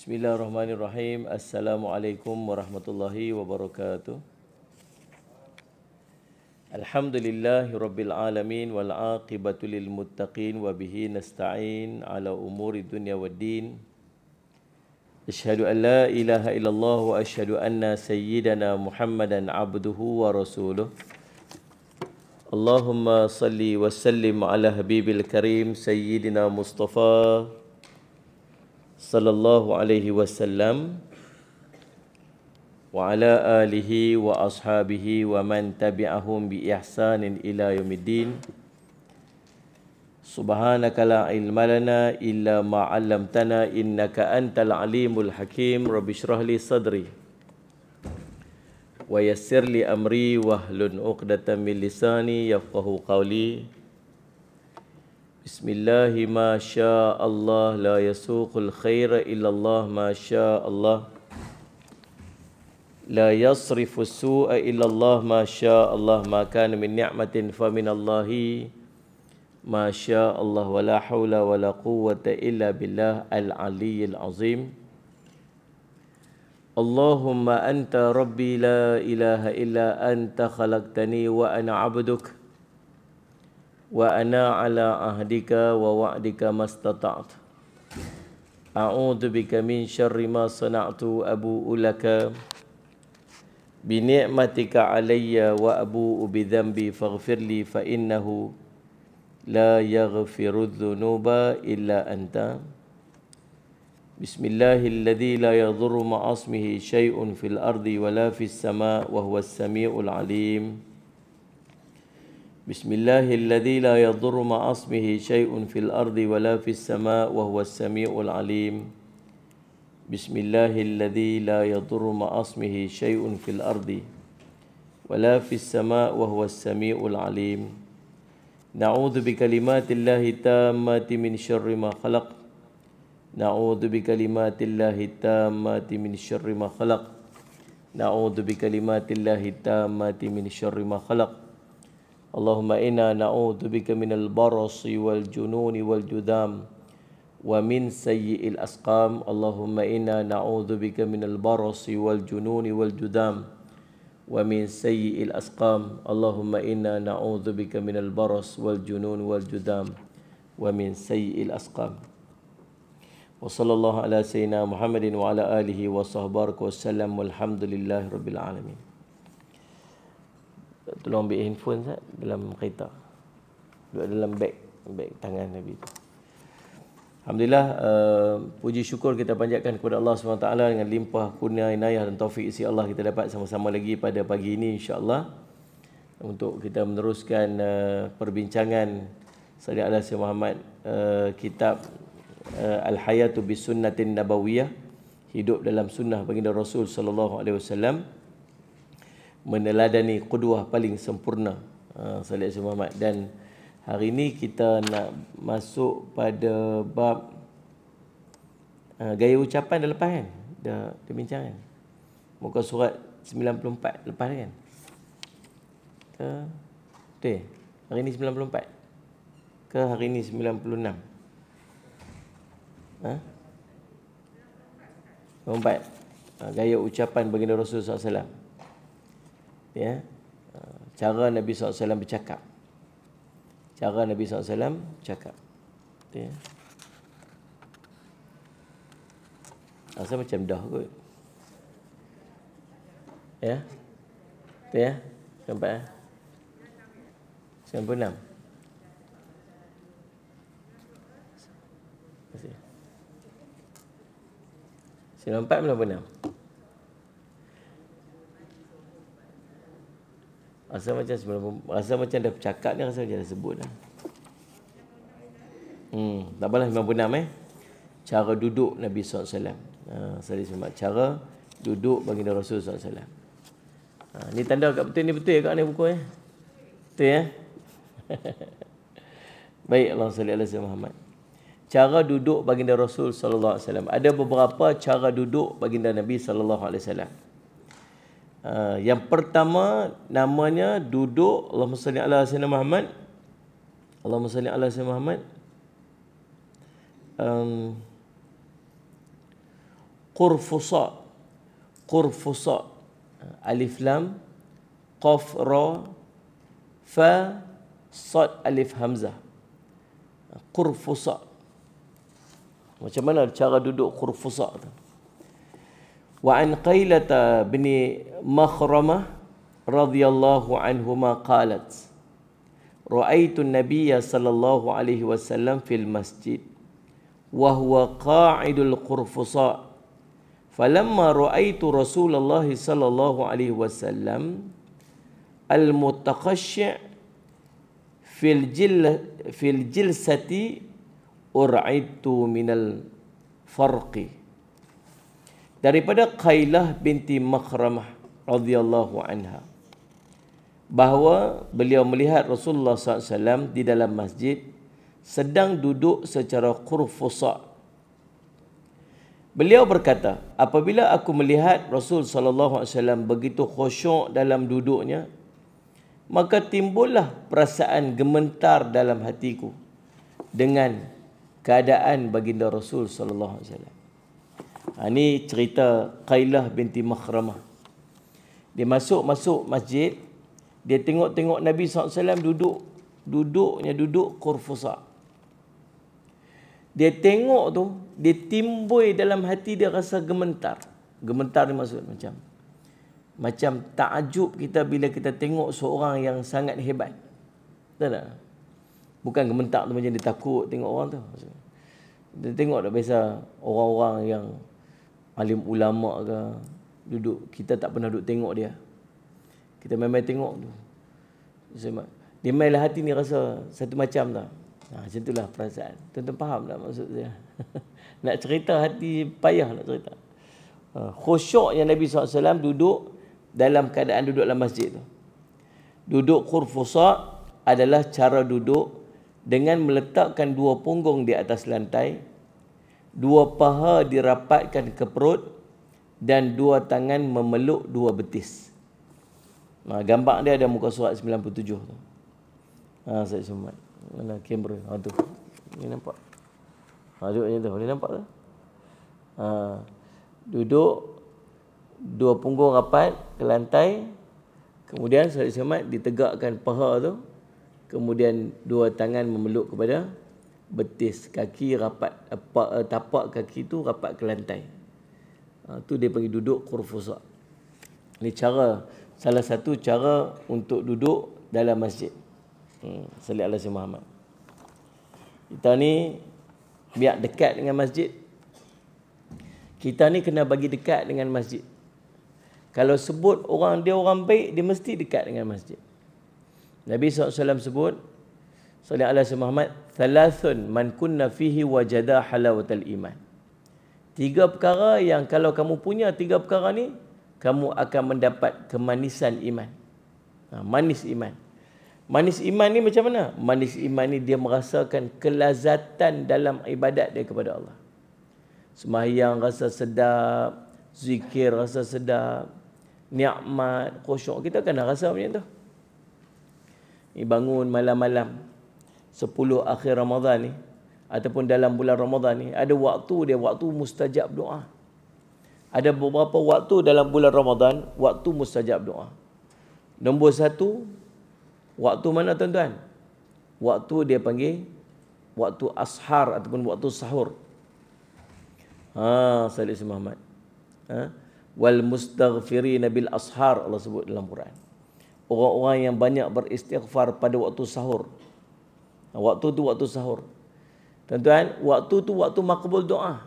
Bismillahirrahmanirrahim. Assalamualaikum warahmatullahi wabarakatuh. Alhamdulillahirabbil alamin wal aqibatu lil muttaqin wa bihi nasta'in ala umuri dunya waddin. Ashhadu an la ilaha illallah wa ashhadu anna sayyidana Muhammadan abduhu wa rasuluh. Allahumma salli wa sallim ala habibil karim sayyidina Mustafa sallallahu alaihi wasallam wa ala alihi wa ashabihi wa man tabi'ahum bi ihsanin ila yaumiddin subhanaka la ilma lana illa ma 'allamtana innaka antal alimul hakim rabbishrahli sadri wa yassir li amri wahlun 'uqdatam min lisani yafqahu qawli بسم الله ما شاء الله لا يسوق الخير إلا الله ما شاء الله لا يصرف السوء إلا الله ما شاء الله ما كان من نعمة فمن الله ما شاء الله ولا حول ولا قوة إلا بالله العلي العظيم اللهم أنت ربي لا إله إلا أنت خلقتني وأنا عبدك wa ana ala ahdika wa wa'dika mastata'tu a'udzu bika min syarri ma sana'tu abu ulaka bi ni'matika alayya wa Abuu bi dhanbi faghfirli fa innahu la yaghfiru dhunuba illa anta Bismillahil ladzi la yadhurru ma'asmihi syai'un fil ardi wa la fis sama' wa huwas samiul alim. بسم الله الذي لا يضر مع اسمه شيء في الارض ولا في السماء وهو السميع العليم بسم الله الذي لا يضر مع اسمه شيء في الارض ولا في السماء وهو السميع العليم نعوذ بكلمات الله التامات من شر ما خلق نعوذ بكلمات الله التامات من شر ما خلق نعوذ بكلمات الله التامات من شر ما خلق Allahumma inna na'udhu bika minal barasi wal jununi wal judam wa min sayyi'il asqam Allahumma inna na'udhu bika minal barasi wal jununi wal judam wa min sayyi'il asqam Allahumma inna na'udhu bika minal baras wal junun wal judam wa min sayyi'il asqam wa sallallahu ala sayyidina muhammadin wa ala alihi wa sahbarku wa sallam walhamdulillahi rabbil alamin tolong ambil handphone sat dalam kereta duduk dalam beg beg tangan Nabi tu Alhamdulillah uh, puji syukur kita panjatkan kepada Allah SWT dengan limpah kurnia inayah dan taufik isi Allah kita dapat sama-sama lagi pada pagi ini insya Allah untuk kita meneruskan uh, perbincangan Sayyidina Allah S.W.T. Muhammad uh, kitab uh, Al-Hayatu Bisunnatin Nabawiyah hidup dalam sunnah baginda Rasul sallallahu alaihi wasallam meneladani kuduah paling sempurna ha, Salih Syed Muhammad dan hari ini kita nak masuk pada bab ha, gaya ucapan dah lepas kan dah, dah kan muka surat 94 lepas kan kita ya? okay. hari ini 94 ke hari ini 96 ha? 94 ha, gaya ucapan baginda Rasulullah SAW ya cara Nabi SAW bercakap cara Nabi SAW cakap ya Asal macam dah kot Ya Itu ya Sampai ya eh? Sampai enam Sampai enam Sampai enam enam Rasa macam sebelum, rasa macam dah bercakap ni rasa macam dah sebut dah. Hmm, tak apalah 96 eh. Cara duduk Nabi SAW. alaihi wasallam. Ha, saya sebut cara duduk bagi Nabi Rasul SAW. alaihi ha, ni tanda kat betul ni betul kat ni buku eh. Betul eh. Baik Allah SWT alaihi Muhammad. Cara duduk baginda Rasul sallallahu alaihi wasallam. Ada beberapa cara duduk baginda Nabi sallallahu alaihi wasallam. Ah, yang pertama namanya duduk Allahumma salli ala sayyidina Muhammad. Allahumma salli ala sayyidina Muhammad. Um qurfusa qurfusa alif lam qaf ra fa sad alif hamzah qurfusa macam mana cara duduk qurfusa tu Wa an Qailata bin Makhramah radhiyallahu anhu ma qalat Ra'aitu an-Nabiy sallallahu alaihi wasallam fil masjid wa huwa qa'idul qurfusa Falamma ra'aitu Rasulullah sallallahu alaihi wasallam al-mutaqashshi' fil jil fil jilsati ur'aitu minal farqi daripada Qailah binti Makhramah radhiyallahu anha bahawa beliau melihat Rasulullah SAW di dalam masjid sedang duduk secara kurfusa. Beliau berkata, apabila aku melihat Rasul SAW begitu khusyuk dalam duduknya, maka timbullah perasaan gemetar dalam hatiku dengan keadaan baginda Rasul SAW. Ini ha, cerita Qailah binti Makhramah. Dia masuk-masuk masjid. Dia tengok-tengok Nabi SAW duduk. Duduknya duduk kurfusak. Dia tengok tu, dia timbul dalam hati dia rasa gementar. Gementar ni maksud macam. Macam takjub kita bila kita tengok seorang yang sangat hebat. Tak tak? Bukan gementar tu macam dia takut tengok orang tu. Dia tengok tak biasa orang-orang yang alim ulama ke duduk kita tak pernah duduk tengok dia kita memang tengok tu saya dia mainlah hati ni rasa satu macam tak Ha, macam itulah perasaan. Tuan-tuan faham tak maksud saya? nak cerita hati payah nak cerita. Uh, ha, khusyuk yang Nabi SAW duduk dalam keadaan duduk dalam masjid tu. Duduk kurfusa adalah cara duduk dengan meletakkan dua punggung di atas lantai dua paha dirapatkan ke perut dan dua tangan memeluk dua betis. Ha, gambar dia ada muka surat 97 tu. Ha, saya Sumat. Mana kamera? Ha, tu. Ni nampak. Ha, duduk macam tu. Boleh nampak tu? Ha, duduk. Dua punggung rapat ke lantai. Kemudian saya Sumat ditegakkan paha tu. Kemudian dua tangan memeluk kepada betis kaki rapat apa, eh, tapak kaki tu rapat ke lantai. Ha, tu dia panggil duduk kurfusa. Ini cara salah satu cara untuk duduk dalam masjid. Hmm, Salih Allah Sayyid Muhammad. Kita ni biar dekat dengan masjid. Kita ni kena bagi dekat dengan masjid. Kalau sebut orang dia orang baik, dia mesti dekat dengan masjid. Nabi SAW sebut, Salih Allah Sayyid Muhammad, thalathun man kunna fihi wajada halawatal iman. Tiga perkara yang kalau kamu punya tiga perkara ni, kamu akan mendapat kemanisan iman. Ha, manis iman. Manis iman ni macam mana? Manis iman ni dia merasakan kelazatan dalam ibadat dia kepada Allah. Semahyang rasa sedap, zikir rasa sedap, nikmat, khusyuk. Kita kan rasa macam tu. Ni bangun malam-malam, Sepuluh akhir Ramadhan ni ataupun dalam bulan Ramadhan ni ada waktu dia waktu mustajab doa. Ada beberapa waktu dalam bulan Ramadhan waktu mustajab doa. Nombor satu, waktu mana tuan-tuan? Waktu dia panggil waktu ashar ataupun waktu sahur. Ha, Salih Ismail Muhammad. Ha? Wal mustaghfiri nabil ashar Allah sebut dalam Quran. Orang-orang yang banyak beristighfar pada waktu sahur. Waktu tu waktu sahur. Tuan-tuan, waktu tu waktu makbul doa.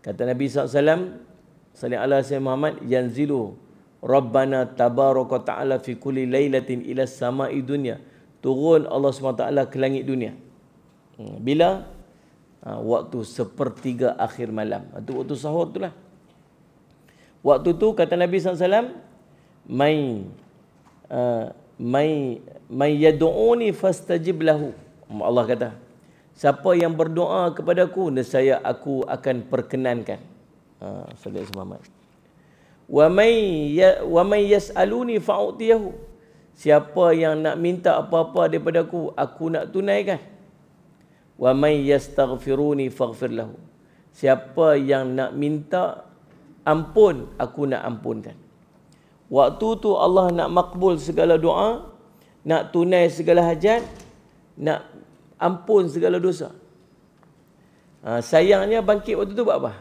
Kata Nabi SAW, Salih Allah Sayyid Muhammad, zilu, Rabbana tabaraka ta'ala fi kuli laylatin ila sama'i dunya. Turun Allah SWT ke langit dunia. Hmm, bila? Ha, waktu sepertiga akhir malam. Itu waktu sahur itulah. Waktu tu kata Nabi SAW, Mai, uh, mai, mai yadu'uni fastajib lahu. Allah kata, siapa yang berdoa kepada aku, nescaya aku akan perkenankan. Ha, Salih Asim Muhammad. Ya, wa may yas'aluni fa'utiyahu. Siapa yang nak minta apa-apa daripada aku, aku nak tunaikan. Wa may yastaghfiruni faghfir lahu. Siapa yang nak minta ampun, aku nak ampunkan. Waktu tu Allah nak makbul segala doa, nak tunai segala hajat, nak ampun segala dosa. Ha, sayangnya bangkit waktu tu buat apa?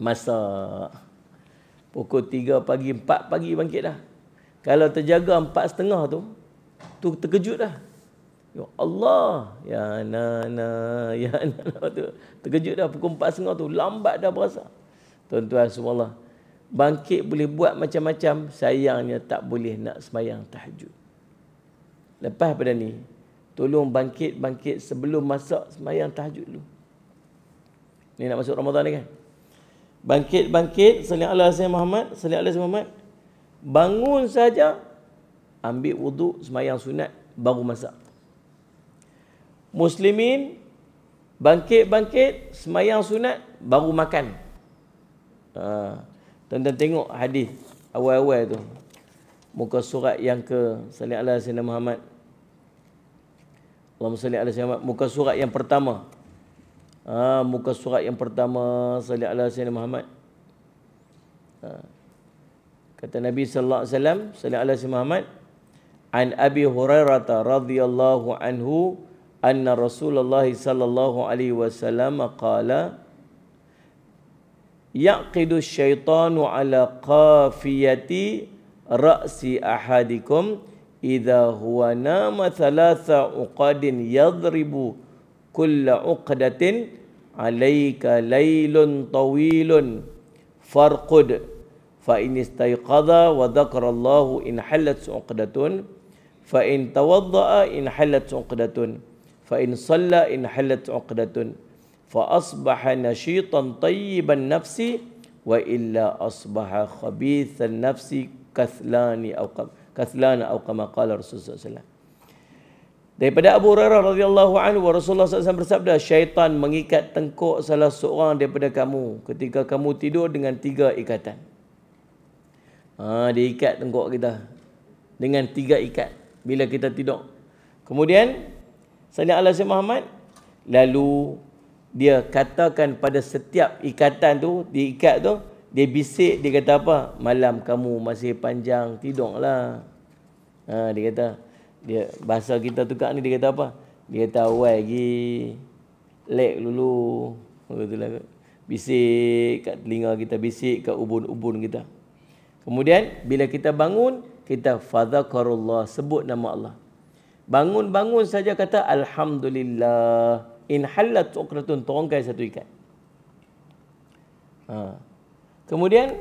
Masak. Pukul 3 pagi, 4 pagi bangkit dah. Kalau terjaga 4 setengah tu, tu terkejut dah. Ya Allah, ya na na, ya na na. tu Terkejut dah pukul 4 setengah tu, lambat dah berasa. Tuan-tuan semua bangkit boleh buat macam-macam, sayangnya tak boleh nak semayang tahajud. Lepas pada ni, Tolong bangkit-bangkit sebelum masak semayang tahajud dulu. Ni nak masuk Ramadan ni kan? Bangkit-bangkit, salli Allah Sayyid Muhammad, salli Allah Sayyid Muhammad. Bangun saja, ambil wudhu semayang sunat, baru masak. Muslimin, bangkit-bangkit, semayang sunat, baru makan. Ha. Tuan-tuan tengok hadis awal-awal tu. Muka surat yang ke, salli Allah Sayyid Muhammad, Allahumma salli ala sayyidina Muhammad muka surat yang pertama ha, muka surat yang pertama salli ala sayyidina Muhammad ha. kata Nabi sallallahu alaihi wasallam salli ala sayyidina Muhammad an abi hurairah radhiyallahu anhu anna rasulullah sallallahu alaihi wasallam qala yaqidu syaitanu ala qafiyati ra'si ahadikum إذا هو نام ثلاث عقد يضرب كل عقدة عليك ليل طويل فارقد فإن استيقظ وذكر الله إن حلت عقدة فإن توضأ إن حلت عقدة فإن صلى إن حلت عقدة فأصبح نشيطا طيب النفس وإلا أصبح خبيث النفس كثلان أو قبح katlana atau kama qala Rasulullah sallallahu Daripada Abu Hurairah radhiyallahu anhu Rasulullah sallallahu alaihi bersabda syaitan mengikat tengkuk salah seorang daripada kamu ketika kamu tidur dengan tiga ikatan. Ha dia ikat tengkuk kita dengan tiga ikat bila kita tidur. Kemudian Sayyidina Allah Syed Muhammad lalu dia katakan pada setiap ikatan tu diikat tu dia bisik dia kata apa malam kamu masih panjang tidurlah Ha, dia kata dia bahasa kita tukar ni dia kata apa? Dia kata awal lagi lek dulu. Betullah. Bisik kat telinga kita, bisik kat ubun-ubun kita. Kemudian bila kita bangun, kita fadzakarullah, sebut nama Allah. Bangun-bangun saja kata alhamdulillah. In halat uqratun tongkai satu ikat. Ha. Kemudian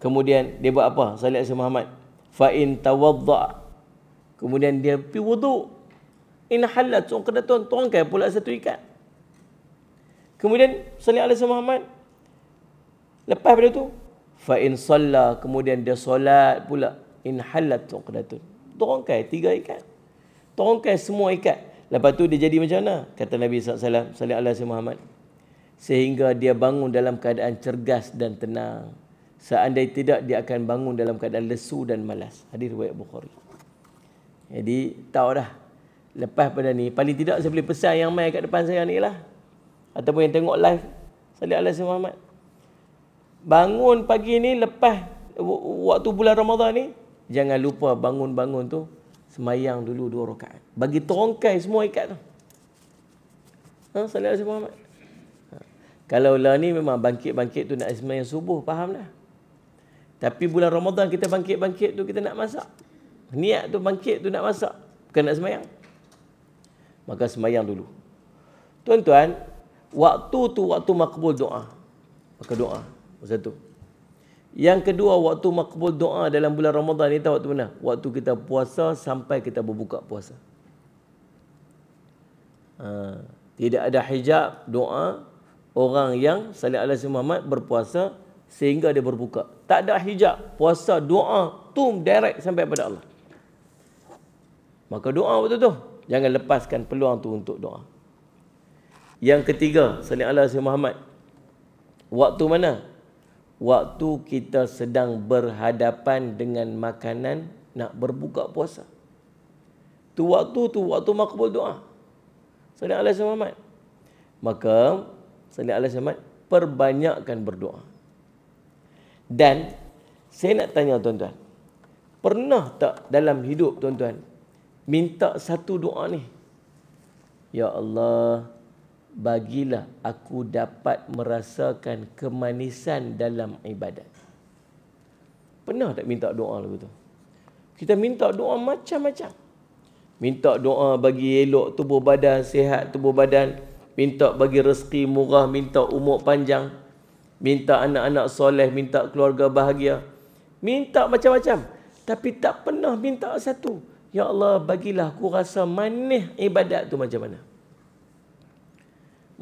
kemudian dia buat apa? Salat Muhammad. Fa in Kemudian dia pi wuduk. In halat tu kena tuan tuangkan pula satu ikat. Kemudian salih alaihi Muhammad. Lepas pada tu fa in salla kemudian dia solat pula in halat tu kena tu. Tuangkan tiga ikat. Tuangkan semua ikat. Lepas tu dia jadi macam mana? Kata Nabi S.A.W. alaihi wasallam Muhammad. Sehingga dia bangun dalam keadaan cergas dan tenang. Seandainya tidak dia akan bangun dalam keadaan lesu dan malas. Hadis riwayat Bukhari. Jadi tahu dah. Lepas pada ni paling tidak saya boleh pesan yang mai kat depan saya ni lah. Ataupun yang tengok live Salih Allah Muhammad. Bangun pagi ni lepas waktu bulan Ramadhan ni jangan lupa bangun-bangun tu semayang dulu dua rakaat. Bagi terongkai semua ikat tu. Ha, Salih Allah Muhammad. Ha. Kalau lah ni memang bangkit-bangkit tu nak semayang subuh, faham dah. Tapi bulan Ramadan kita bangkit-bangkit tu kita nak masak. Niat tu bangkit tu nak masak. Bukan nak semayang. Maka semayang dulu. Tuan-tuan, waktu tu waktu makbul doa. Maka doa. masa tu. Yang kedua, waktu makbul doa dalam bulan Ramadhan ni tahu waktu mana? Waktu kita puasa sampai kita berbuka puasa. Ha. Tidak ada hijab doa orang yang salih ala Muhammad berpuasa sehingga dia berbuka. Tak ada hijab puasa doa tum direct sampai pada Allah. Maka doa betul tu. Jangan lepaskan peluang tu untuk doa. Yang ketiga, Salih Allah Rasul Muhammad. Waktu mana? Waktu kita sedang berhadapan dengan makanan nak berbuka puasa. Tu waktu tu waktu makbul doa. Salih Allah Rasul Muhammad. Maka Salih Allah Rasul Muhammad perbanyakkan berdoa. Dan saya nak tanya tuan-tuan. Pernah tak dalam hidup tuan-tuan minta satu doa ni. Ya Allah, bagilah aku dapat merasakan kemanisan dalam ibadat. Pernah tak minta doa lagu tu? Kita minta doa macam-macam. Minta doa bagi elok tubuh badan, sihat tubuh badan. Minta bagi rezeki murah, minta umur panjang. Minta anak-anak soleh, minta keluarga bahagia. Minta macam-macam. Tapi tak pernah minta satu. Ya Allah bagilah aku rasa manis ibadat tu macam mana.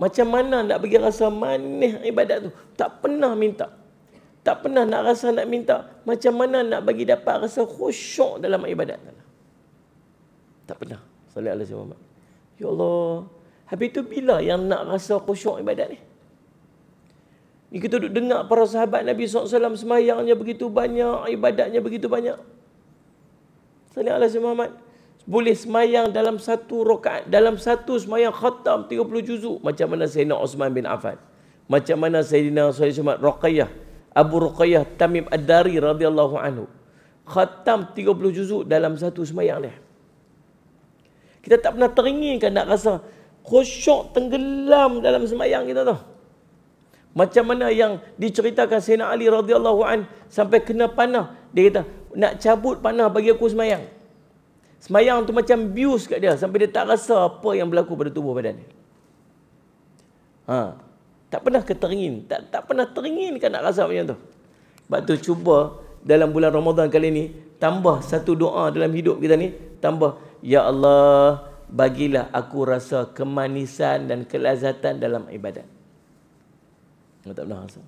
Macam mana nak bagi rasa manis ibadat tu? Tak pernah minta. Tak pernah nak rasa nak minta. Macam mana nak bagi dapat rasa khusyuk dalam ibadat? Tak pernah. Salih Allah SWT. Ya Allah. Habis tu bila yang nak rasa khusyuk ibadat ni? Ni kita duduk dengar para sahabat Nabi SAW semayangnya begitu banyak, ibadatnya begitu banyak. Salihullah Zain Muhammad boleh semayang dalam satu rokaat, dalam satu semayang khatam 30 juzuk. Macam mana Sayyidina Osman bin Affan. Macam mana Sayyidina Salih Zain Rokayah. Abu Rokayah Tamim Ad-Dari radhiyallahu anhu. Khatam 30 juzuk dalam satu semayang dia. Kita tak pernah teringinkan nak rasa khusyuk tenggelam dalam semayang kita tu. Macam mana yang diceritakan Sayyidina Ali radhiyallahu an sampai kena panah. Dia kata, nak cabut panah bagi aku semayang. Semayang tu macam bius kat dia sampai dia tak rasa apa yang berlaku pada tubuh badan dia. Ha. Tak pernah keteringin, tak tak pernah teringin kan nak rasa macam tu. Sebab tu cuba dalam bulan Ramadan kali ni tambah satu doa dalam hidup kita ni, tambah ya Allah bagilah aku rasa kemanisan dan kelazatan dalam ibadat. Tak pernah rasa.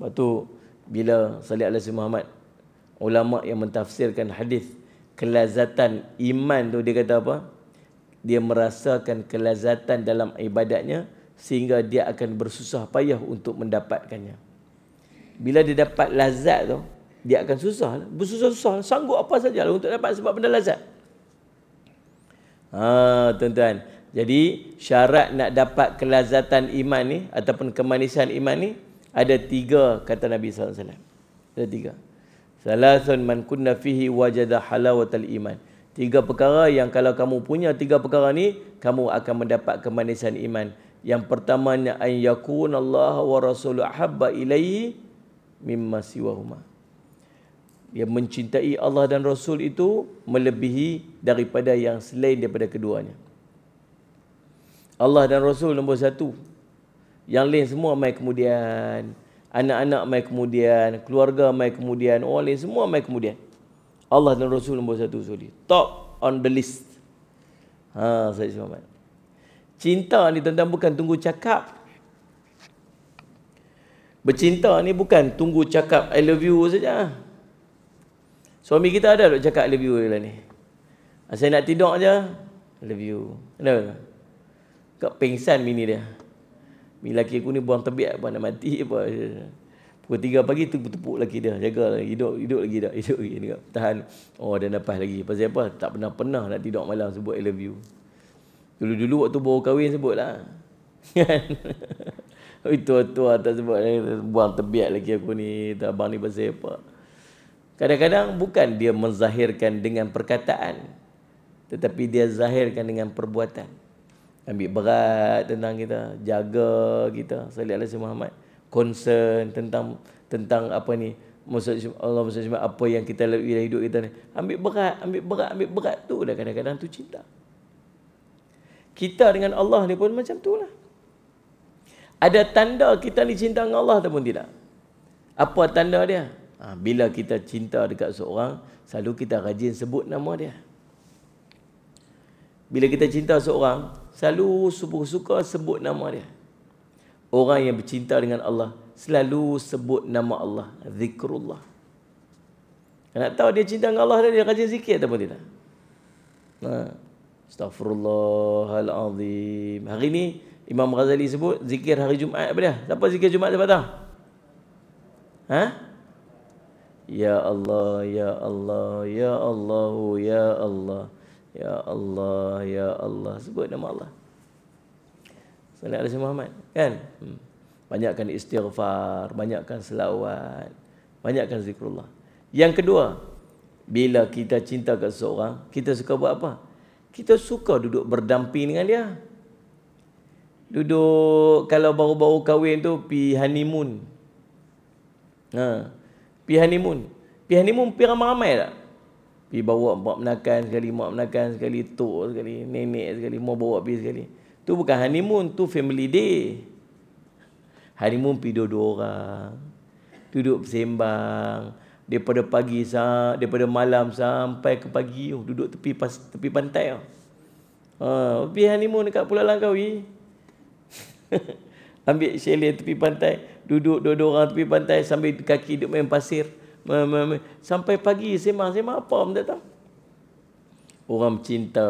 Sebab tu bila salat Allah Muhammad ulama yang mentafsirkan hadis kelazatan iman tu dia kata apa? Dia merasakan kelazatan dalam ibadatnya sehingga dia akan bersusah payah untuk mendapatkannya. Bila dia dapat lazat tu, dia akan susah, lah. bersusah-susah, lah. sanggup apa saja lah untuk dapat sebab benda lazat. Ha, tuan-tuan. Jadi syarat nak dapat kelazatan iman ni ataupun kemanisan iman ni ada tiga kata Nabi sallallahu alaihi wasallam. Ada tiga. Salasun man kunna fihi wajada halawatal iman. Tiga perkara yang kalau kamu punya tiga perkara ni, kamu akan mendapat kemanisan iman. Yang pertamanya an yakun Allah wa rasul ahabba ilaihi mimma siwahuma. Dia mencintai Allah dan Rasul itu melebihi daripada yang selain daripada keduanya. Allah dan Rasul nombor satu. Yang lain semua mai kemudian anak-anak mai kemudian, keluarga mai kemudian, orang lain semua mai kemudian. Allah dan Rasul nombor satu suri. Top on the list. Ha, Said Muhammad. Cinta ni tuan bukan tunggu cakap. Bercinta ni bukan tunggu cakap I love you saja. Suami kita ada duk cakap I love you dia ni. Saya nak tidur aja. I love you. Kenapa? Kau pengsan mini dia. Bini lelaki aku ni buang tebiat apa nak mati apa. Pukul 3 pagi tu tepuk lelaki dia. Jaga lah, hidup hidup lagi dah. Hidup lagi dekat tahan. Oh dan nafas lagi. Pasal apa? Tak pernah pernah nak tidur malam sebut I love you. Dulu-dulu waktu baru kahwin sebutlah. Kan. tua-tua tak sebut buang tebiat lagi aku ni. Tak abang ni pasal apa? Kadang-kadang bukan dia menzahirkan dengan perkataan. Tetapi dia zahirkan dengan perbuatan ambil berat tentang kita, jaga kita Salih Alasih Muhammad concern tentang tentang apa ni maksud Allah maksud apa yang kita lalui dalam hidup kita ni ambil berat ambil berat ambil berat tu dah kadang-kadang tu cinta kita dengan Allah ni pun macam tu lah ada tanda kita ni cinta dengan Allah ataupun tidak apa tanda dia ha, bila kita cinta dekat seorang selalu kita rajin sebut nama dia bila kita cinta seorang selalu suka-suka sebut nama dia. Orang yang bercinta dengan Allah selalu sebut nama Allah, zikrullah. Nak tahu dia cinta dengan Allah dia rajin zikir ataupun tidak? Ha. Astaghfirullahalazim. Hari ni Imam Ghazali sebut zikir hari Jumaat apa dia? Siapa zikir Jumaat siapa tahu? Ha? ya Allah, ya Allah, ya Allah. Ya Allah. Ya Allah, Ya Allah Sebut nama Allah Salat Rasul Muhammad kan? Hmm. Banyakkan istighfar Banyakkan selawat Banyakkan zikrullah Yang kedua Bila kita cinta ke seseorang Kita suka buat apa? Kita suka duduk berdamping dengan dia Duduk kalau baru-baru kahwin tu pi honeymoon ha. Pi honeymoon Pi honeymoon pi ramai-ramai tak? pi bawa mak menakan sekali mak menakan sekali tok sekali nenek sekali mau bawa pi sekali tu bukan honeymoon tu family day honeymoon pi dua-dua orang duduk sembang daripada pagi sampai daripada malam sampai ke pagi oh, duduk tepi pas tepi pantai oh. ha pi honeymoon dekat pulau langkawi ambil chalet tepi pantai duduk dua-dua orang tepi pantai sambil kaki duduk main pasir Sampai pagi semang-semang apa pun tak tahu. Orang cinta.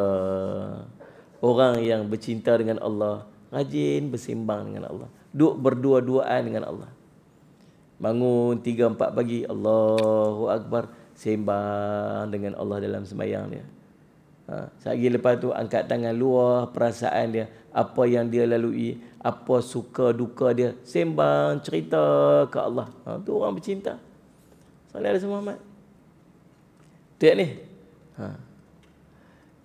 Orang yang bercinta dengan Allah. Rajin bersimbang dengan Allah. Duk berdua-duaan dengan Allah. Bangun 3-4 pagi. Allahu Akbar. Sembang dengan Allah dalam semayang dia. Ha. Sehari lepas tu angkat tangan luar perasaan dia. Apa yang dia lalui. Apa suka duka dia. Sembang cerita ke Allah. Itu ha. orang bercinta. Bercinta. Mana ada semua amat? Itu ni. Ha.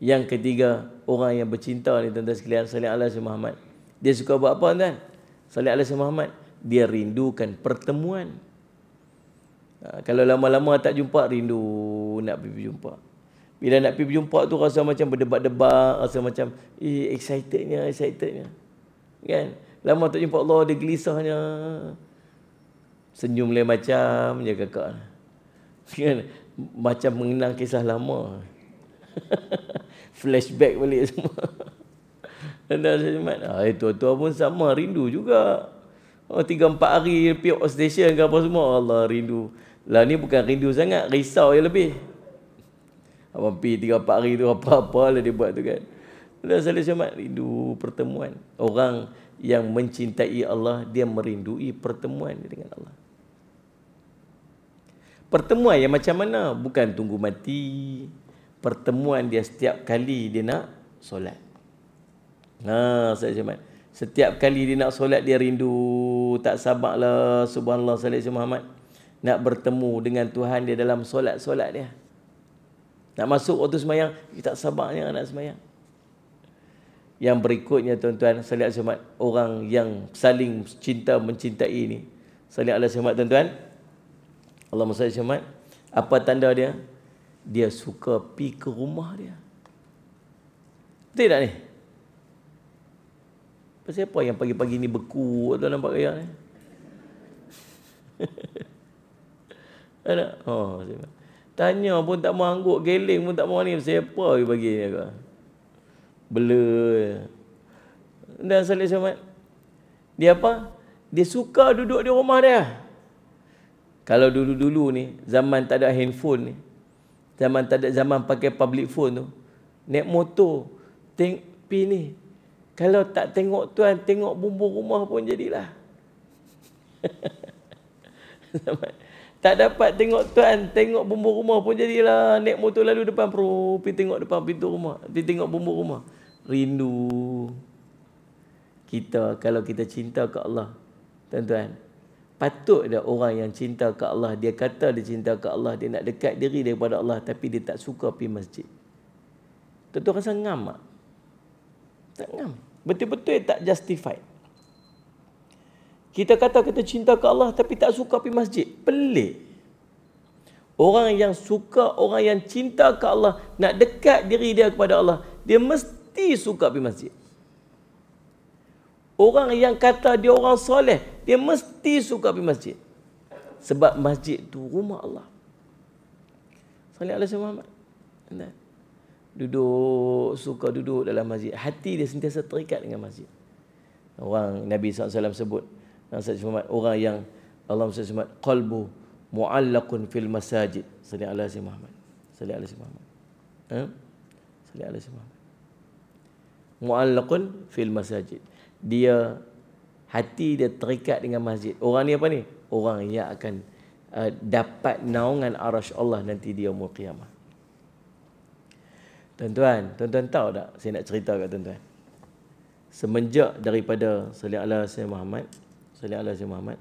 Yang ketiga, orang yang bercinta ni tuan-tuan sekalian, salih Allah Muhammad. Dia suka buat apa tuan? Salih Allah Muhammad. Dia rindukan pertemuan. Ha. kalau lama-lama tak jumpa, rindu nak pergi jumpa. Bila nak pergi jumpa tu rasa macam berdebat-debat, rasa macam eh, excitednya, excitednya. Kan? Lama tak jumpa Allah, dia gelisahnya. Senyum lain macam, dia kakak kan macam mengenang kisah lama flashback balik semua dan saya mat ah itu eh, tu pun sama rindu juga oh, tiga empat hari pi station ke apa semua Allah rindu lah ni bukan rindu sangat risau yang lebih apa pi tiga empat hari tu apa-apa lah dia buat tu kan dan saya semat rindu pertemuan orang yang mencintai Allah dia merindui pertemuan dengan Allah pertemuan yang macam mana? Bukan tunggu mati. Pertemuan dia setiap kali dia nak solat. Nah, ha, saya cuman. Setiap kali dia nak solat dia rindu, tak sabarlah subhanallah salat Muhammad nak bertemu dengan Tuhan dia dalam solat-solat dia. Nak masuk waktu semayang, kita eh, sabaknya sabarnya nak semayang. Yang berikutnya tuan-tuan, salat Muhammad orang yang saling cinta mencintai ni. Salat Allah Muhammad tuan-tuan. Allahumma salli syamat apa tanda dia dia suka pi ke rumah dia betul tak ni pasal apa yang pagi-pagi ni beku atau nampak kaya ni oh tanya pun tak mau angguk geling pun tak mau ni pasal apa pagi pagi ni aku bela dan salih syamat dia apa dia suka duduk di rumah dia kalau dulu-dulu ni zaman tak ada handphone ni, zaman tak ada zaman pakai public phone tu, naik motor, teng pi ni. Kalau tak tengok tuan, tengok bumbu rumah pun jadilah. zaman tak dapat tengok tuan, tengok bumbu rumah pun jadilah. Naik motor lalu depan, pro, pi tengok depan pintu rumah, pi tengok bumbu rumah. Rindu kita kalau kita cinta ke Allah. Tuan-tuan, patut dah orang yang cinta ke Allah dia kata dia cinta ke Allah dia nak dekat diri daripada Allah tapi dia tak suka pergi masjid tentu rasa ngam tak, tak ngam betul-betul tak justified kita kata kita cinta ke Allah tapi tak suka pergi masjid pelik orang yang suka orang yang cinta ke Allah nak dekat diri dia kepada Allah dia mesti suka pergi masjid orang yang kata dia orang soleh dia mesti suka pergi masjid. Sebab masjid tu rumah Allah. Salih Allah Muhammad. Duduk, suka duduk dalam masjid. Hati dia sentiasa terikat dengan masjid. Orang Nabi SAW sebut, orang yang Allah SWT sebut, Qalbu mu'allakun fil masajid. Salih Allah Muhammad. Salih Allah Muhammad. Ha? Salih Allah Muhammad. Mu'allakun fil masajid. Dia hati dia terikat dengan masjid. Orang ni apa ni? Orang yang akan uh, dapat naungan arash Allah nanti dia umur kiamat. Tuan-tuan, tuan-tuan tahu tak saya nak cerita kat tuan-tuan? Semenjak daripada Salih Allah Sayyid Muhammad, Salih Allah Sayyid Muhammad,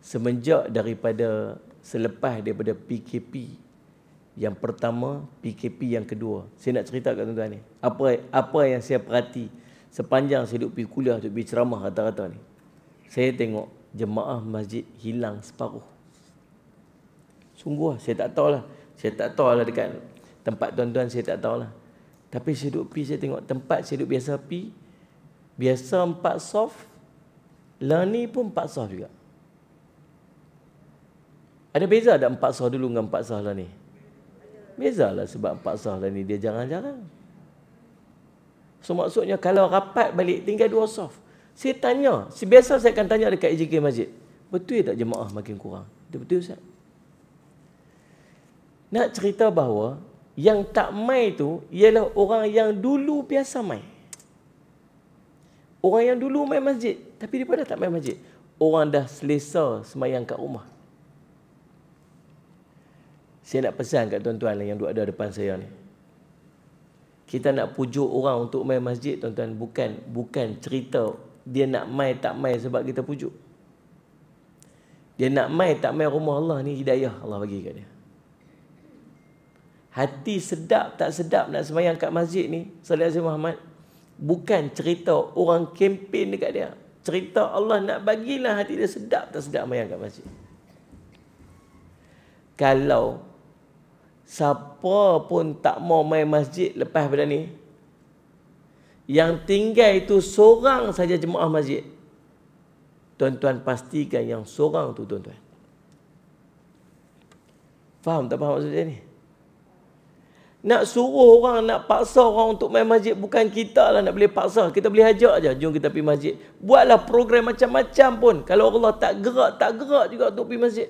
semenjak daripada selepas daripada PKP yang pertama, PKP yang kedua. Saya nak cerita kat tuan-tuan ni. Apa apa yang saya perhati, sepanjang saya duduk pergi kuliah duduk pergi ceramah kata-kata ni saya tengok jemaah masjid hilang separuh sungguh saya tak tahu lah. saya tak tahu lah dekat tempat tuan-tuan saya tak tahu lah. tapi saya duduk pergi saya tengok tempat saya duduk biasa pergi biasa empat soft lani pun empat soft juga ada beza ada empat soft dulu dengan empat soft lani bezalah sebab empat soft lani dia jarang-jarang So maksudnya kalau rapat balik tinggal dua saf. Saya tanya, sebiasa saya akan tanya dekat IJK masjid. Betul tak jemaah makin kurang? Itu betul Ustaz? Nak cerita bahawa yang tak mai tu ialah orang yang dulu biasa mai. Orang yang dulu mai masjid tapi dia dah tak mai masjid. Orang dah selesa semayang kat rumah. Saya nak pesan kat tuan-tuan lah yang duduk ada depan saya ni kita nak pujuk orang untuk mai masjid tuan-tuan bukan bukan cerita dia nak mai tak mai sebab kita pujuk dia nak mai tak mai rumah Allah ni hidayah Allah bagi kat dia hati sedap tak sedap nak semayang kat masjid ni Salih Azim Muhammad bukan cerita orang kempen dekat dia cerita Allah nak bagilah hati dia sedap tak sedap semayang kat masjid kalau Siapa pun tak mau main masjid lepas pada ni. Yang tinggal itu seorang saja jemaah masjid. Tuan-tuan pastikan yang seorang tu tuan-tuan. Faham tak faham maksud dia ni? Nak suruh orang, nak paksa orang untuk main masjid bukan kita lah nak boleh paksa. Kita boleh ajak aja, jom kita pergi masjid. Buatlah program macam-macam pun. Kalau Allah tak gerak, tak gerak juga untuk pergi masjid.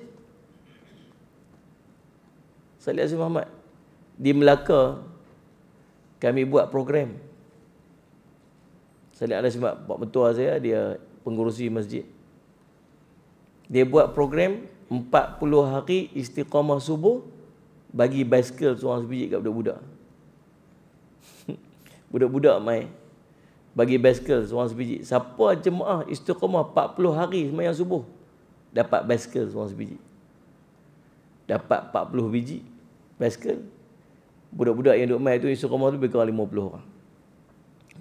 Salih Aziz Muhammad di Melaka kami buat program Salih Aziz Muhammad pak mentua saya dia pengurusi masjid dia buat program 40 hari istiqamah subuh bagi bicycle seorang sebiji kat budak-budak budak-budak mai bagi bicycle seorang sebiji siapa jemaah istiqamah 40 hari semayang subuh dapat bicycle seorang sebiji dapat 40 biji basikal budak-budak yang duduk main tu isu rumah tu lebih kurang 50 orang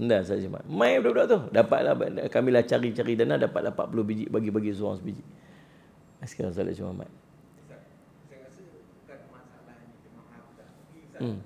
Nah, saya cuma main budak-budak tu. dapat lah kami lah cari-cari dana dapat 40 biji bagi-bagi seorang sebiji. Sekarang saya cuma main. Saya rasa bukan masalah ni memang harga. Hmm.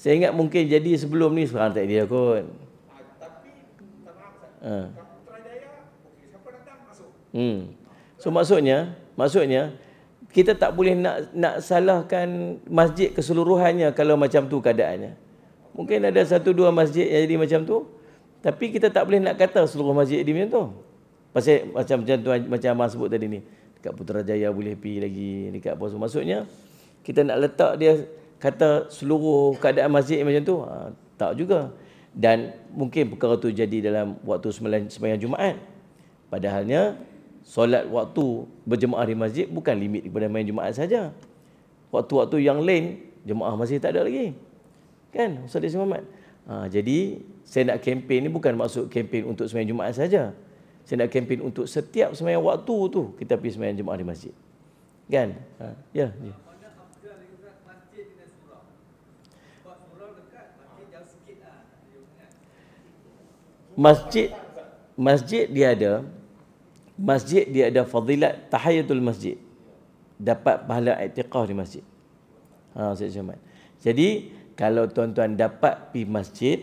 Saya ingat mungkin jadi sebelum ni sekarang tak dia kot. Ha. Hmm. So maksudnya, maksudnya kita tak boleh nak nak salahkan masjid keseluruhannya kalau macam tu keadaannya. Mungkin ada satu dua masjid yang jadi macam tu. Tapi kita tak boleh nak kata seluruh masjid di macam tu. Pasal macam macam tu macam abang sebut tadi ni. Dekat Putrajaya boleh pergi lagi dekat apa maksudnya kita nak letak dia kata seluruh keadaan masjid macam tu ha, tak juga dan mungkin perkara tu jadi dalam waktu sembahyang Jumaat padahalnya solat waktu berjemaah di masjid bukan limit kepada main Jumaat saja waktu-waktu yang lain jemaah masih tak ada lagi kan Ustaz Ismail Muhammad ha, jadi saya nak kempen ni bukan maksud kempen untuk sembahyang Jumaat saja saya nak kempen untuk setiap sembahyang waktu tu kita pergi sembahyang jemaah di masjid kan ha. ya, ya. masjid masjid dia ada masjid dia ada fadilat tahiyatul masjid dapat pahala i'tikaf di masjid ha saya cuma. jadi kalau tuan-tuan dapat pi masjid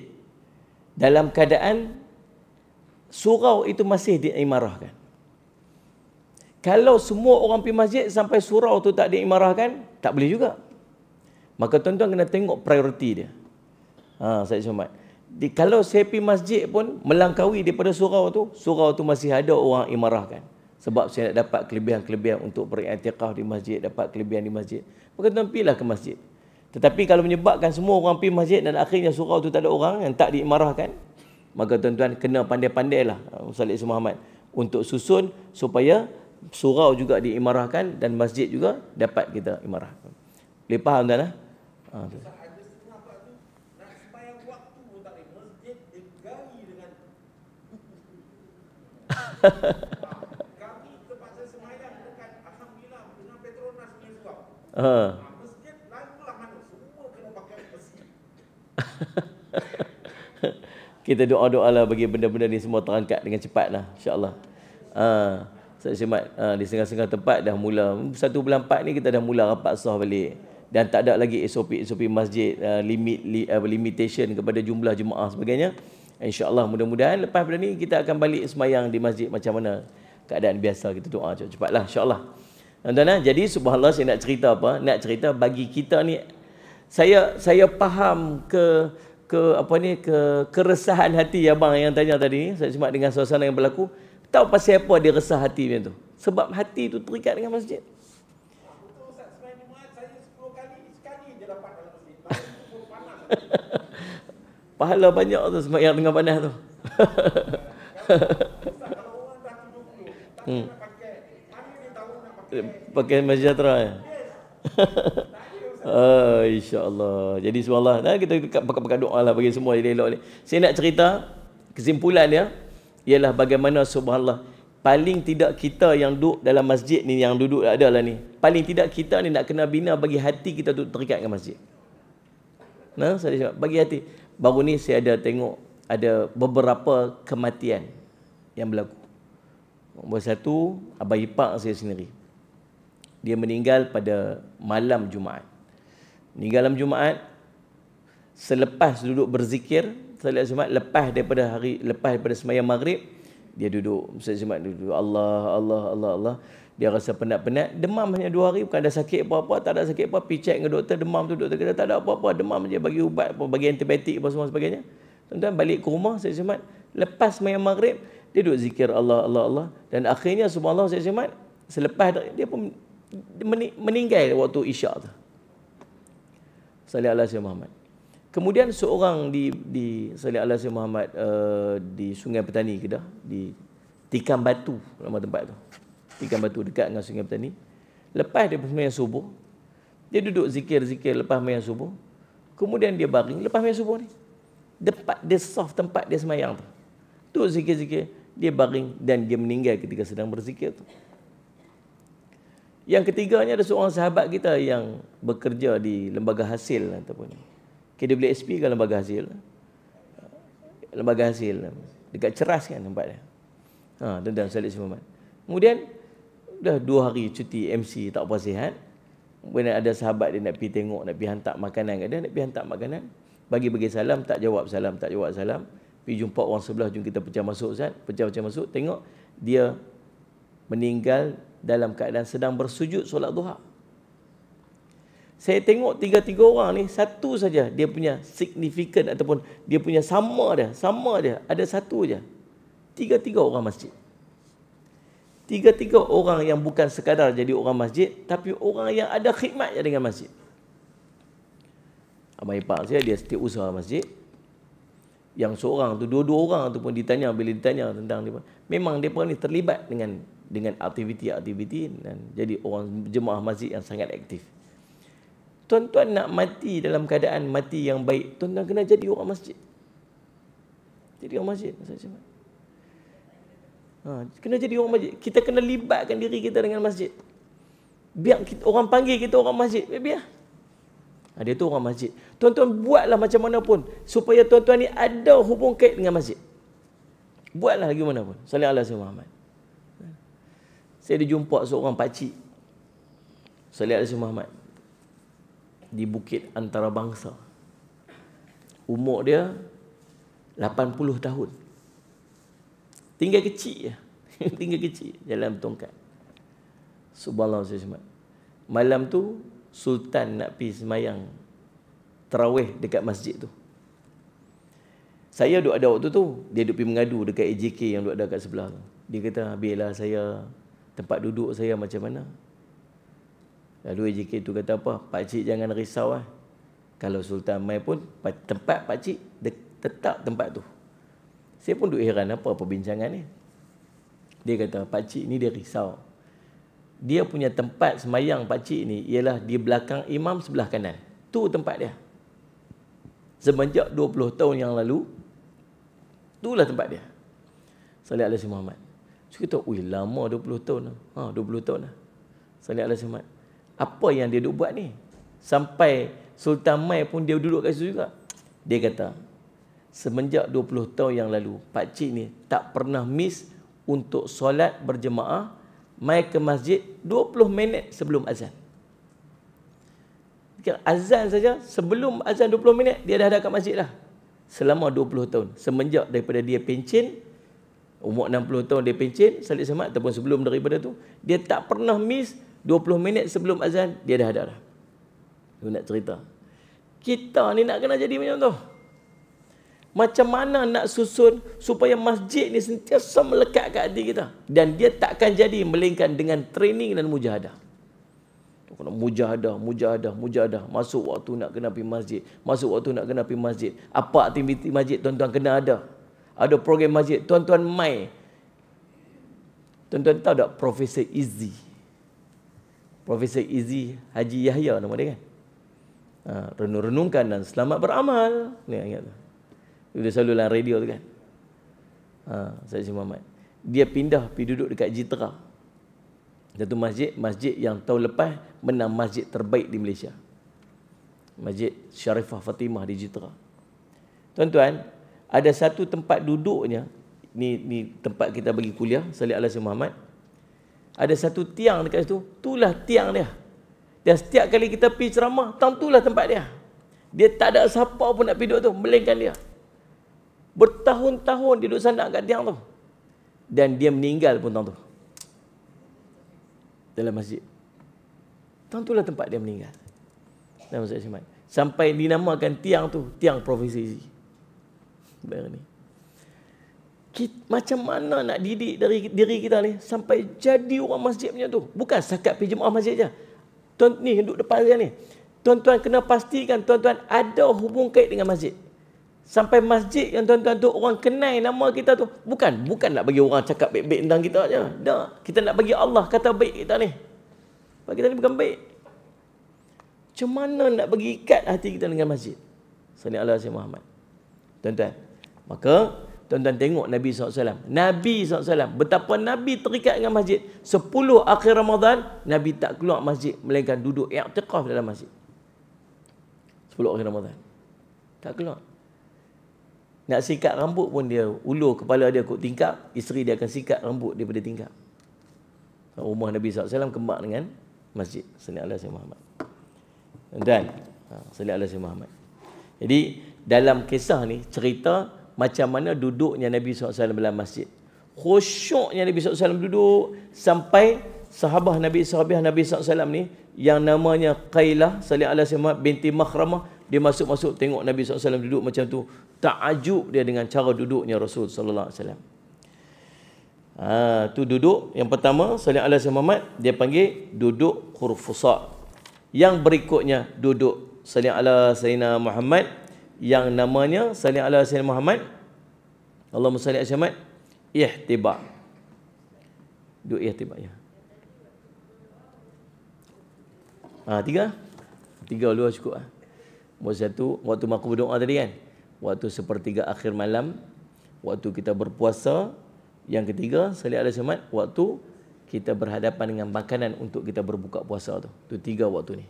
dalam keadaan surau itu masih diimarahkan kalau semua orang pi masjid sampai surau tu tak diimarahkan tak boleh juga maka tuan-tuan kena tengok prioriti dia ha saya cuma di, kalau saya pergi masjid pun melangkaui daripada surau tu, surau tu masih ada orang imarahkan. Sebab saya nak dapat kelebihan-kelebihan untuk beriatiqah di masjid, dapat kelebihan di masjid. Maka tuan pergilah ke masjid. Tetapi kalau menyebabkan semua orang pergi masjid dan akhirnya surau tu tak ada orang yang tak diimarahkan, maka tuan-tuan kena pandai-pandailah Ustaz Muhammad untuk susun supaya surau juga diimarahkan dan masjid juga dapat kita imarahkan. Boleh faham tuan-tuan? Ha? Ah? Ha, tuan. Kita doa-doa lah bagi benda-benda ni semua terangkat dengan cepat lah. InsyaAllah. Ha. ha, di setengah-setengah tempat dah mula. Satu bulan empat ni kita dah mula rapat sah balik. Dan tak ada lagi SOP-SOP masjid, uh, limit, li, uh, limitation kepada jumlah jemaah sebagainya. InsyaAllah mudah-mudahan lepas pada ni kita akan balik semayang di masjid macam mana keadaan biasa kita doa cepat-cepatlah insyaAllah. Tuan-tuan, eh, jadi subhanallah saya nak cerita apa? Nak cerita bagi kita ni saya saya faham ke ke apa ni ke keresahan hati ya bang yang tanya tadi saya simak dengan suasana yang berlaku tahu pasal apa dia resah hati dia tu sebab hati tu terikat dengan masjid Pahala banyak tu yang tengah panas tu. Hmm. Pakai masjidatera ya? oh, InsyaAllah. Jadi semualah. Nah, kita pakai-pakai doa lah bagi semua jadi elok ni. Saya nak cerita kesimpulan ya. Ialah bagaimana subhanallah. Paling tidak kita yang duduk dalam masjid ni yang duduk adalah ni. Paling tidak kita ni nak kena bina bagi hati kita tu terikat dengan masjid. Nah, saya cakap bagi hati baru ni saya ada tengok ada beberapa kematian yang berlaku. Nombor satu, Abang Ipak saya sendiri. Dia meninggal pada malam Jumaat. Meninggal malam Jumaat, selepas duduk berzikir, selepas Jumaat, lepas daripada hari, lepas daripada semayang maghrib, dia duduk, selepas Jumaat duduk, Allah, Allah, Allah, Allah. Allah dia rasa penat-penat demam hanya dua hari bukan ada sakit apa-apa tak ada sakit apa pergi check dengan doktor demam tu doktor kata tak ada apa-apa demam je bagi ubat apa bagi antibiotik apa semua sebagainya tuan-tuan balik ke rumah saya semat lepas main maghrib dia duduk zikir Allah Allah Allah dan akhirnya subhanallah saya semat selepas dia pun meninggal waktu isyak tu Allah alaihi Muhammad kemudian seorang di di Allah alaihi Muhammad uh, di Sungai Petani kita di tikam batu nama tempat tu ikan batu dekat dengan sungai petani. Lepas dia sembahyang subuh, dia duduk zikir-zikir lepas sembahyang subuh. Kemudian dia baring lepas sembahyang subuh ni. Dekat dia soft tempat dia sembahyang tu. Tu zikir-zikir, dia baring dan dia meninggal ketika sedang berzikir tu. Yang ketiganya ada seorang sahabat kita yang bekerja di lembaga hasil ataupun KWSP kalau lembaga hasil. Lembaga hasil dekat Ceras kan tempat dia. Ha, dan dan Salih Muhammad. Kemudian dah dua hari cuti MC tak apa sihat bila ada sahabat dia nak pergi tengok nak pergi hantar makanan kat dia nak pergi hantar makanan bagi bagi salam tak jawab salam tak jawab salam pergi jumpa orang sebelah jumpa kita pecah masuk Ustaz pecah-pecah masuk tengok dia meninggal dalam keadaan sedang bersujud solat duha saya tengok tiga-tiga orang ni satu saja dia punya signifikan ataupun dia punya sama dia sama dia ada satu saja. tiga-tiga orang masjid Tiga-tiga orang yang bukan sekadar jadi orang masjid Tapi orang yang ada khidmat dengan masjid Abang Ipak saya dia setiap usaha masjid Yang seorang tu, dua-dua orang tu pun ditanya Bila ditanya tentang dia Memang dia pun ni terlibat dengan dengan aktiviti-aktiviti dan Jadi orang jemaah masjid yang sangat aktif Tuan-tuan nak mati dalam keadaan mati yang baik Tuan-tuan kena jadi orang masjid Jadi orang masjid Masjid-masjid Ha, kena jadi orang masjid. Kita kena libatkan diri kita dengan masjid. Biar kita, orang panggil kita orang masjid. Biar. biar. Ah. Ha, dia tu orang masjid. Tuan-tuan buatlah macam mana pun. Supaya tuan-tuan ni ada hubung kait dengan masjid. Buatlah lagi mana pun. Salih Allah Sayyid Muhammad. Saya dijumpa seorang pakcik. Salih Allah Sayyid Muhammad. Di Bukit Antarabangsa. Umur dia 80 tahun. 80 tahun. Tinggal kecil je. Tinggal kecil jalan bertongkat. Subhanallah saya semak. Malam tu sultan nak pergi semayang terawih dekat masjid tu. Saya duduk ada waktu tu, dia duduk pergi mengadu dekat AJK yang duduk ada kat sebelah tu. Dia kata, biarlah saya, tempat duduk saya macam mana. Lalu AJK tu kata apa, Pak Cik jangan risau lah. Kalau Sultan mai pun, tempat Pak Cik tetap tempat tu. Saya pun duk heran apa perbincangan ni. Dia kata, Pak Cik ni dia risau. Dia punya tempat semayang Pak Cik ni ialah di belakang imam sebelah kanan. Tu tempat dia. Semenjak 20 tahun yang lalu, itulah tempat dia. Salih Allah Sayyid Muhammad. Saya kata, ui lama 20 tahun. Ha, 20 tahun lah. Salih Allah Sayyid Muhammad. Apa yang dia duk buat ni? Sampai Sultan Mai pun dia duduk kat situ juga. Dia kata, semenjak 20 tahun yang lalu pak cik ni tak pernah miss untuk solat berjemaah mai ke masjid 20 minit sebelum azan azan saja sebelum azan 20 minit dia dah ada kat masjid lah. selama 20 tahun semenjak daripada dia pencin umur 60 tahun dia pencin salat semat ataupun sebelum daripada tu dia tak pernah miss 20 minit sebelum azan dia dah ada dah nak cerita kita ni nak kena jadi macam tu macam mana nak susun supaya masjid ni sentiasa melekat kat hati kita. Dan dia takkan jadi melainkan dengan training dan mujahadah. mujahadah, mujahadah, mujahadah. Masuk waktu nak kena pergi masjid. Masuk waktu nak kena pergi masjid. Apa aktiviti masjid tuan-tuan kena ada. Ada program masjid. Tuan-tuan mai. Tuan-tuan tahu tak Profesor Izzy? Profesor Izzy Haji Yahya nama dia kan? Ha, renung-renungkan dan selamat beramal. Ni ingat tu. Dia selalu dalam radio tu kan ha, Said Syed Muhammad Dia pindah pergi duduk dekat Jitra Satu masjid Masjid yang tahun lepas Menang masjid terbaik di Malaysia Masjid Syarifah Fatimah di Jitra Tuan-tuan Ada satu tempat duduknya Ni, ni tempat kita bagi kuliah Salih Allah Syed Muhammad Ada satu tiang dekat situ Itulah tiang dia Dan setiap kali kita pergi ceramah Tentulah tempat dia dia tak ada siapa pun nak pergi duduk tu Melainkan dia Bertahun-tahun dia duduk sandak kat tiang tu. Dan dia meninggal pun tahun tu. Dalam masjid. Tahun tu lah tempat dia meninggal. Dalam masjid Syamad. Sampai dinamakan tiang tu, tiang profesi. macam mana nak didik dari diri kita ni sampai jadi orang masjid punya tu? Bukan sakat pergi jemaah masjid je. Tuan ni duduk depan dia ni. Tuan-tuan kena pastikan tuan-tuan ada hubung kait dengan masjid sampai masjid yang tuan-tuan tu orang kenai nama kita tu bukan bukan nak bagi orang cakap baik-baik tentang kita aja dah kita nak bagi Allah kata baik kita ni bagi kita ni bukan baik macam mana nak bagi ikat hati kita dengan masjid sallallahu Allah wasallam Muhammad tuan-tuan maka tuan-tuan tengok Nabi SAW Nabi SAW betapa Nabi terikat dengan masjid Sepuluh akhir Ramadan Nabi tak keluar masjid melainkan duduk i'tikaf dalam masjid Sepuluh akhir Ramadan tak keluar nak sikat rambut pun dia ulur kepala dia kot tingkap, isteri dia akan sikat rambut daripada tingkap. Rumah Nabi SAW kembang dengan masjid Salih Allah Sayyid Muhammad. Dan Salih Allah Sayyid Muhammad. Jadi dalam kisah ni cerita macam mana duduknya Nabi SAW dalam masjid. Khusyuknya Nabi SAW duduk sampai sahabah Nabi SAW, Nabi SAW ni yang namanya Qailah Salih Allah Sayyid binti Mahramah dia masuk-masuk tengok Nabi SAW duduk macam tu tak takajub dia dengan cara duduknya Rasul sallallahu alaihi wasallam ha, tu duduk yang pertama Salih Alas Muhammad dia panggil duduk khurfusa yang berikutnya duduk Salih Alas Sayyidina Muhammad yang namanya Salih Alas Sayyidina Muhammad Allahumma Salih alaihi wasallam ihtiba duduk ihtiba ya ha, tiga tiga luar cukup ah ha. Waktu satu, waktu makan berdoa tadi kan? Waktu sepertiga akhir malam, waktu kita berpuasa. Yang ketiga, salih ala syamat, waktu kita berhadapan dengan makanan untuk kita berbuka puasa tu. Tu tiga waktu ni.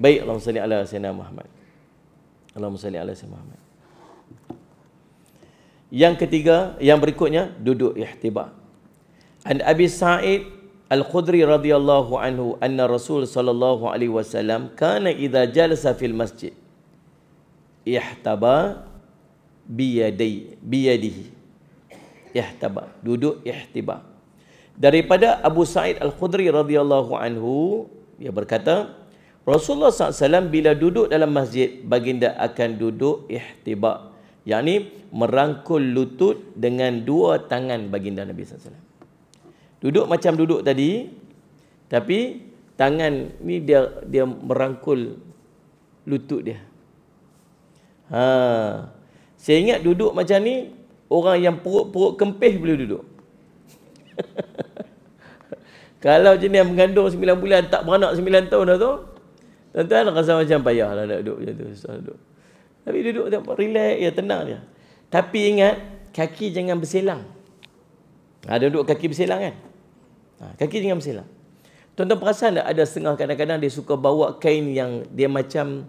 Baik, Allahumma salih ala Sayyidina Muhammad. Allahumma salih ala Sayyidina Muhammad. Yang ketiga, yang berikutnya, duduk ihtibar. And Abi Sa'id Al-Khudri radhiyallahu anhu anna Rasul sallallahu alaihi wasallam kana idza jalasa fil masjid ihtaba biyadi biyadihi ihtaba duduk ihtiba daripada Abu Sa'id Al-Khudri radhiyallahu anhu dia berkata Rasulullah SAW bila duduk dalam masjid baginda akan duduk ihtiba yakni merangkul lutut dengan dua tangan baginda Nabi SAW Duduk macam duduk tadi tapi tangan ni dia dia merangkul lutut dia. Ha. Saya ingat duduk macam ni orang yang perut-perut kempis boleh duduk. Kalau jenis yang mengandung 9 bulan tak beranak 9 tahun dah tu, tuan-tuan rasa macam payahlah nak duduk macam tu, susah duduk. Tapi duduk dia relax ya tenang dia. Tapi ingat kaki jangan berselang. Ada ha, duduk kaki berselang kan? Ha, kaki dengan bersilang. Tonton tuan perasan tak ada setengah kadang-kadang dia suka bawa kain yang dia macam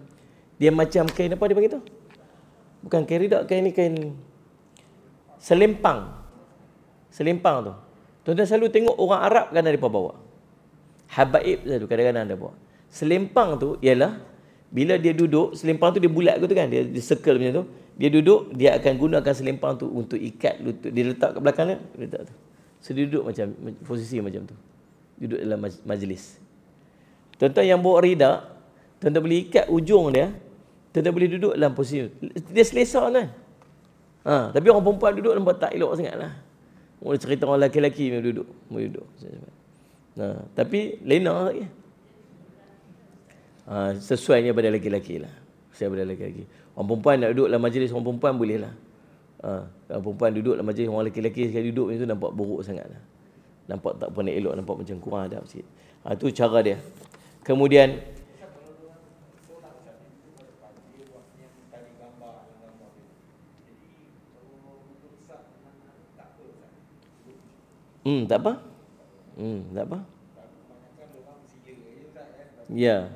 dia macam kain apa dia panggil tu? Bukan kain ridak, kain ni kain selempang. Selempang tu. Tonton selalu tengok orang Arab kan dia bawa. Habaib tu kadang-kadang dia bawa. Selempang tu ialah bila dia duduk, selempang tu dia bulat gitu kan, dia, dia circle macam tu. Dia duduk, dia akan gunakan selempang tu untuk ikat lutut. Dia letak ke belakang dia, letak tu. Saya duduk macam posisi macam tu. Duduk dalam majlis. Tuan-tuan yang bawa rida, tuan-tuan boleh ikat ujung dia. Tuan-tuan boleh duduk dalam posisi. Dia selesa kan. Ha, tapi orang perempuan duduk nampak tak elok sangat lah. Mula cerita orang lelaki-lelaki yang duduk. Mula duduk. Nah, ha, tapi lain lena lagi. Ha, sesuainya pada lelaki-lelaki lah. Saya pada lelaki-lelaki. Orang perempuan nak duduk dalam majlis orang perempuan boleh lah. Ha, perempuan duduk dalam majlis orang lelaki-lelaki sekali duduk macam tu nampak buruk sangat. Lah. Nampak tak pernah elok, nampak macam kurang adab sikit. Ha, tu cara dia. Kemudian, Hmm, tak apa. Hmm, tak apa. Ya.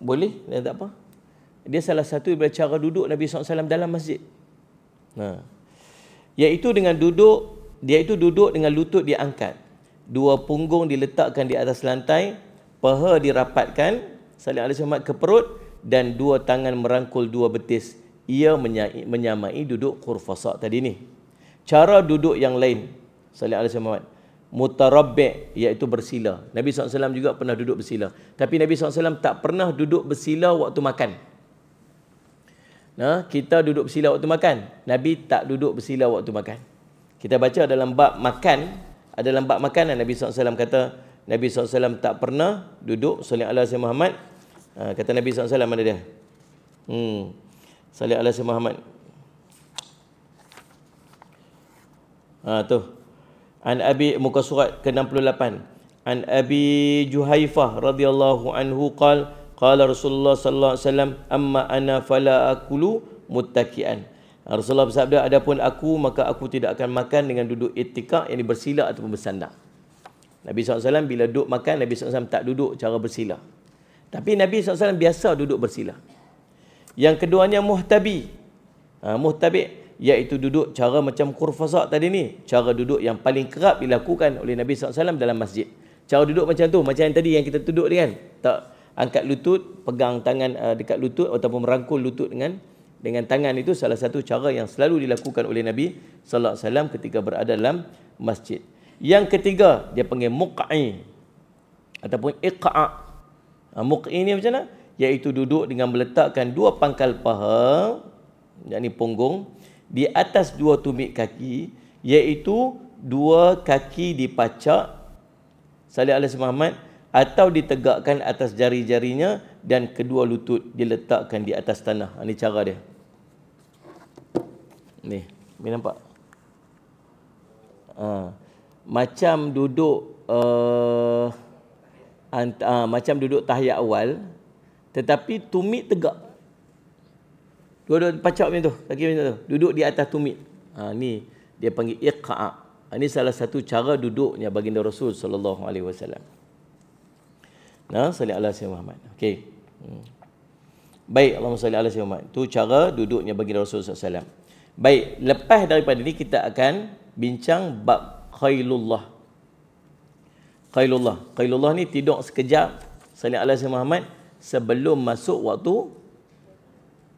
Boleh, dan eh, tak apa. Dia salah satu daripada cara duduk Nabi SAW dalam masjid. Nah. Ha. yaitu dengan duduk, dia itu duduk dengan lutut diangkat. Dua punggung diletakkan di atas lantai, peha dirapatkan, saling alis wasallam ke perut dan dua tangan merangkul dua betis. Ia menyamai duduk kurfasa tadi ni. Cara duduk yang lain, saling alis wasallam mutarabbi' iaitu bersila. Nabi SAW juga pernah duduk bersila. Tapi Nabi SAW tak pernah duduk bersila waktu makan. Nah, ha? kita duduk bersila waktu makan. Nabi tak duduk bersila waktu makan. Kita baca dalam bab makan, dalam bab makanan Nabi SAW kata, Nabi SAW tak pernah duduk salat Allah Sayyidina Muhammad. Ha, kata Nabi SAW mana dia? Hmm. Salat Allah Sayyidina Muhammad. Ha, tu. An Abi muka surat ke-68. An Abi Juhaifah radhiyallahu anhu qala Qala Rasulullah sallallahu alaihi wasallam amma ana fala akulu muttaki'an. Rasulullah bersabda adapun aku maka aku tidak akan makan dengan duduk itikak yang bersila ataupun bersandar. Nabi SAW bila duduk makan Nabi SAW tak duduk cara bersila. Tapi Nabi SAW biasa duduk bersila. Yang keduanya muhtabi. Ha, muhtabi iaitu duduk cara macam kurfasak tadi ni. Cara duduk yang paling kerap dilakukan oleh Nabi SAW dalam masjid. Cara duduk macam tu. Macam yang tadi yang kita duduk ni kan. Tak, angkat lutut, pegang tangan uh, dekat lutut ataupun merangkul lutut dengan dengan tangan itu salah satu cara yang selalu dilakukan oleh Nabi sallallahu alaihi wasallam ketika berada dalam masjid. Yang ketiga dia panggil muq'i ataupun iqa'. Ha, muq'i ni macam mana? Iaitu duduk dengan meletakkan dua pangkal paha yakni punggung di atas dua tumit kaki iaitu dua kaki dipacak Salih Alaihi Muhammad atau ditegakkan atas jari-jarinya dan kedua lutut diletakkan di atas tanah. Ini ha, cara dia. Ni, boleh nampak? Ha. macam duduk uh, ant, ha, macam duduk tahiyat awal tetapi tumit tegak. Duduk pacak macam tu, lagi macam tu, duduk di atas tumit. Ha ni dia panggil iqa'. Ini ha, salah satu cara duduknya baginda Rasul sallallahu alaihi wasallam. Ya, ha? salli ala Sayyidina Muhammad. Okey. Hmm. Baik, Allahumma salli ala Sayyidina Muhammad. Itu cara duduknya bagi Rasulullah SAW. Baik, lepas daripada ini kita akan bincang bab Khailullah. Khailullah. Khailullah ni tidur sekejap. Salli ala Sayyidina Muhammad. Sebelum masuk waktu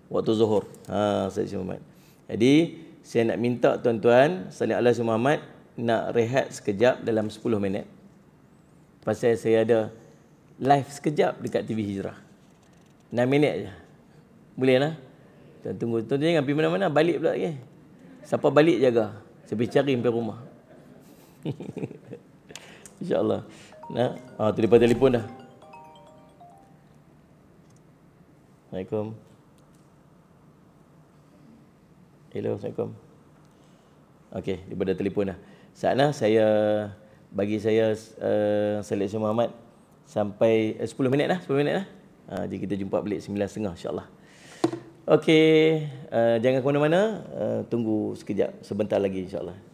waktu zuhur. Ha, Sayyidina Muhammad. Jadi, saya nak minta tuan-tuan, salli ala Sayyidina Muhammad, nak rehat sekejap dalam 10 minit. Pasal saya ada live sekejap dekat TV Hijrah. 6 minit aja, Boleh lah. Tuan tunggu tuan jangan pergi mana-mana balik pula okay? Siapa balik jaga. Saya pergi cari sampai rumah. InsyaAllah. Nah, ha, ah, telefon telefon dah. Assalamualaikum. Hello, Assalamualaikum. Okey, daripada telefon dah. Saat saya bagi saya uh, eh, seleksi Muhammad sampai eh, 10 minit lah, 10 minit lah. Ha, jadi kita jumpa balik 9.30 insyaAllah. Okey, uh, jangan ke mana-mana. Uh, tunggu sekejap, sebentar lagi insyaAllah.